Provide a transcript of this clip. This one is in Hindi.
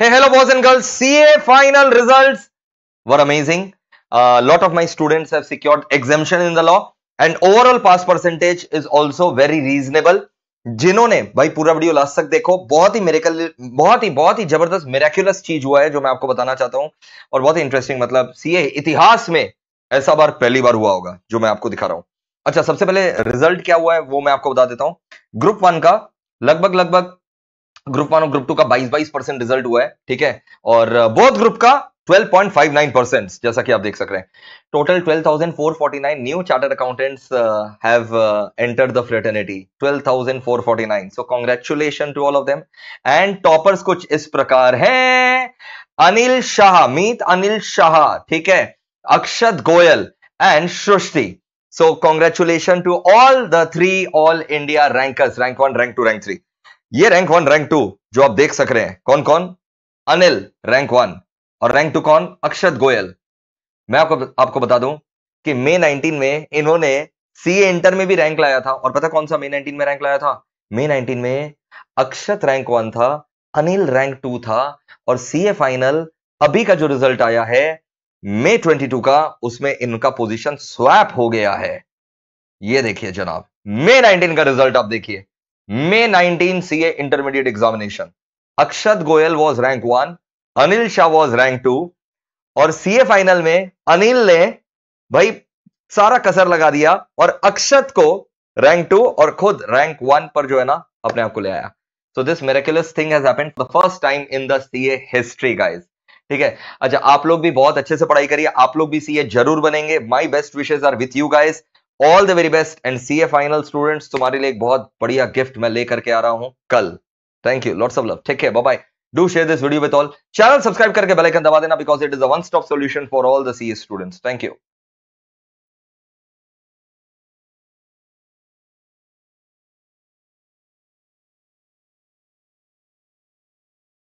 Hey, hello boys and girls. CA final results were amazing. A uh, lot of my students have secured exemption in the law and overall pass percentage is also very reasonable. जिन्होंने भाई पूरा वीडियो लास्ट तक देखो बहुत ही मेरे बहुत ही बहुत ही जबरदस्त मेरेक्यूलस चीज हुआ है जो मैं आपको बताना चाहता हूं और बहुत ही इंटरेस्टिंग मतलब सीए इतिहास में ऐसा बार पहली बार हुआ होगा जो मैं आपको दिखा रहा हूं अच्छा सबसे पहले रिजल्ट क्या हुआ है वो मैं आपको बता देता हूं ग्रुप वन का लगभग लगभग ग्रुप वन और ग्रुप टू का 22 22 परसेंट रिजल्ट हुआ है ठीक है और बोथ ग्रुप का 12.59 परसेंट जैसा कि आप देख सक रहे हैं total 12,449 new chartered accountants have entered the fraternity 12,449 so congratulation to all of them and toppers कुछ इस प्रकार हैं अनिल शाह मीत अनिल शाह ठीक है Akshat Goyal and Srishti so congratulation to all the three all India rankers rank one rank two rank three ये रैंक वन रैंक टू जो आप देख सक रहे हैं कौन कौन अनिल रैंक वन और रैंक टू कौन अक्षत गोयल मैं आपको आपको बता दूं कि मे 19 में इन्होंने सी इंटर में भी रैंक लाया था और पता कौन सा मे 19 में रैंक लाया था मे 19 में अक्षत रैंक वन था अनिल रैंक टू था और सीए फाइनल अभी का जो रिजल्ट आया है मे 22 का उसमें इनका पोजीशन स्वैप हो गया है ये देखिए जनाब मे 19 का रिजल्ट आप देखिए May 19 CA intermediate examination Akshat Goyal was rank one Anil Shah was rank two और सीए फाइनल में अनिल ने भाई सारा कसर लगा दिया और अक्षत को रैंक टू और खुद रैंक वन पर जो है ना अपने आप को ले आया so this miraculous thing has happened the first time in the CA history guys ठीक है अच्छा आप लोग भी बहुत अच्छे से पढ़ाई करिए आप लोग भी सीए जरूर बनेंगे my best wishes are with you guys all the very best and C A final students तुम्हारे लिए एक बहुत बढ़िया गिफ्ट मैं लेकर के आ रहा हूं कल thank you lots of love take care bye do share this video with all channel subscribe करके बेल आइकन दबा देना because it is a one stop solution for all the CA students thank you